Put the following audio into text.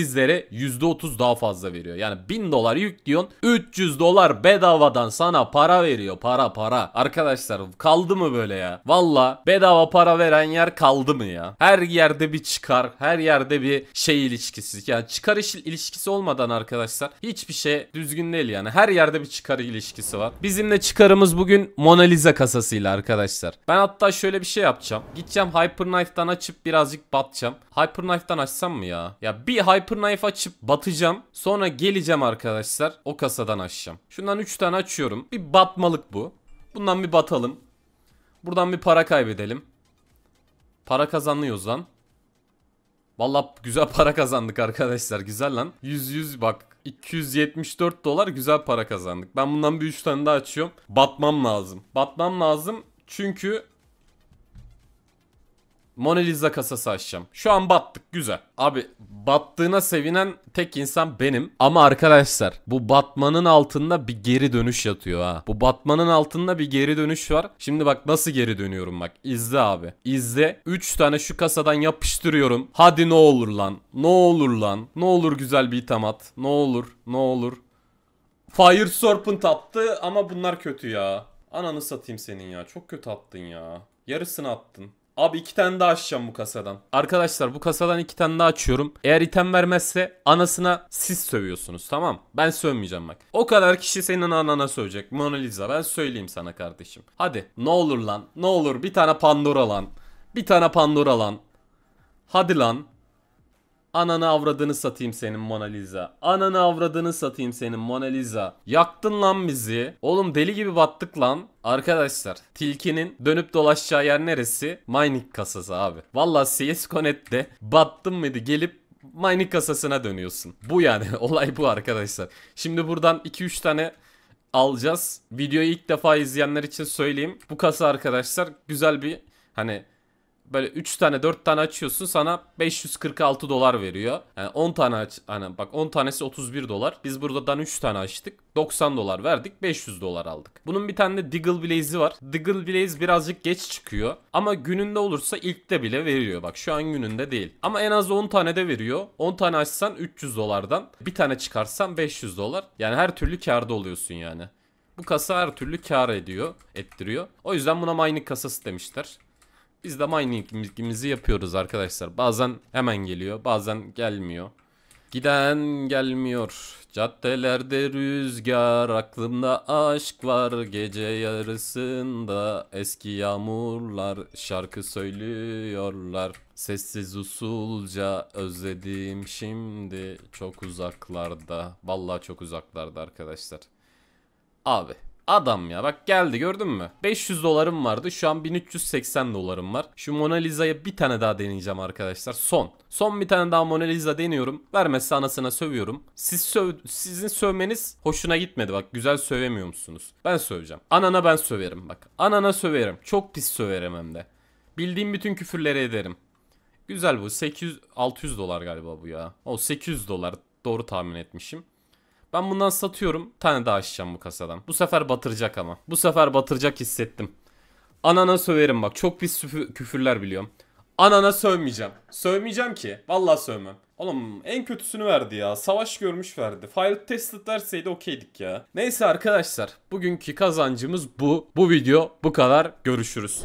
sizlere %30 daha fazla veriyor. Yani 1000 dolar yüklüyorsun 300 dolar bedavadan sana para veriyor. Para para. Arkadaşlar kaldı mı böyle ya? Valla bedava para veren yer kaldı mı ya? Her yerde bir çıkar. Her yerde bir şey ilişkisi. Yani çıkar ilişkisi olmadan arkadaşlar hiçbir şey düzgün değil yani. Her yerde bir çıkar ilişkisi var. bizimle çıkarımız bugün Mona Lisa kasasıyla arkadaşlar. Ben hatta şöyle bir şey yapacağım. Gideceğim Hyperknife'dan açıp birazcık batacağım. Hyperknife'dan açsam mı ya? Ya bir Hyper Hyperknife açıp batacağım. Sonra geleceğim arkadaşlar. O kasadan açacağım. Şundan 3 tane açıyorum. Bir batmalık bu. Bundan bir batalım. Buradan bir para kaybedelim. Para kazanıyoruz lan. Valla güzel para kazandık arkadaşlar. Güzel lan. 100-100 bak. 274 dolar güzel para kazandık. Ben bundan bir 3 tane daha açıyorum. Batmam lazım. Batmam lazım. Çünkü Mona Lisa kasası açacağım. Şu an battık güzel. Abi battığına sevinen tek insan benim. Ama arkadaşlar bu batmanın altında bir geri dönüş yatıyor ha. Bu batmanın altında bir geri dönüş var. Şimdi bak nasıl geri dönüyorum bak. İzle abi. İzle. 3 tane şu kasadan yapıştırıyorum. Hadi ne olur lan. Ne olur lan. Ne olur güzel bir item at. Ne olur. Ne olur. Fire Serpent attı ama bunlar kötü ya. Ananı satayım senin ya. Çok kötü attın ya. Yarısını attın. Abi iki tane daha açacağım bu kasadan. Arkadaşlar bu kasadan iki tane daha açıyorum. Eğer item vermezse anasına siz sövüyorsunuz tamam Ben sövmeyeceğim bak. O kadar kişi senin anana sövecek. Mona Lisa ben söyleyeyim sana kardeşim. Hadi ne olur lan ne olur bir tane Pandora lan. Bir tane Pandora lan. Hadi lan. Ananı avradını satayım senin Mona Lisa. Ananı avradını satayım senin Mona Lisa. Yaktın lan bizi. Oğlum deli gibi battık lan. Arkadaşlar tilkinin dönüp dolaşacağı yer neresi? Mining kasası abi. Valla CS Connect'te battın mıydı gelip mining kasasına dönüyorsun. Bu yani olay bu arkadaşlar. Şimdi buradan 2-3 tane alacağız. Videoyu ilk defa izleyenler için söyleyeyim. Bu kasa arkadaşlar güzel bir hani böyle 3 tane 4 tane açıyorsun sana 546 dolar veriyor. Yani 10 tane aç hani bak 10 tanesi 31 dolar. Biz burada buradan 3 tane açtık. 90 dolar verdik 500 dolar aldık. Bunun bir tane de Diggle Blaze'i var. Diggle Blaze birazcık geç çıkıyor. Ama gününde olursa ilkte bile veriyor. Bak şu an gününde değil. Ama en az 10 tane de veriyor. 10 tane açsan 300 dolardan. Bir tane çıkarsan 500 dolar. Yani her türlü karda oluyorsun yani. Bu kasa her türlü kar ediyor, ettiriyor. O yüzden buna mining kasası demişler. Biz de miningimizi yapıyoruz arkadaşlar. Bazen hemen geliyor bazen gelmiyor. Giden gelmiyor. Caddelerde rüzgar aklımda aşk var gece yarısında eski yağmurlar şarkı söylüyorlar sessiz usulca özledim şimdi çok uzaklarda vallahi çok uzaklarda arkadaşlar. Abi Adam ya bak geldi gördün mü? 500 dolarım vardı şu an 1380 dolarım var. Şu Mona Lisa'ya bir tane daha deneyeceğim arkadaşlar son. Son bir tane daha Mona Lisa deniyorum. Vermezse anasına sövüyorum. Siz söv sizin sövmeniz hoşuna gitmedi bak güzel sövemiyor musunuz? Ben söveceğim. Anana ben söverim bak. Anana söverim. Çok pis söverim hem de. Bildiğim bütün küfürleri ederim. Güzel bu. 800 600 dolar galiba bu ya. O 800 dolar doğru tahmin etmişim. Ben bundan satıyorum. Tane daha açacağım bu kasadan. Bu sefer batıracak ama. Bu sefer batıracak hissettim. Anana söverim bak. Çok pis küfürler biliyorum. Anana sövmeyeceğim. Sövmeyeceğim ki. Vallahi sövmem. Oğlum en kötüsünü verdi ya. Savaş görmüş verdi. Fire tested verseydi okeydik ya. Neyse arkadaşlar. Bugünkü kazancımız bu. Bu video bu kadar. Görüşürüz.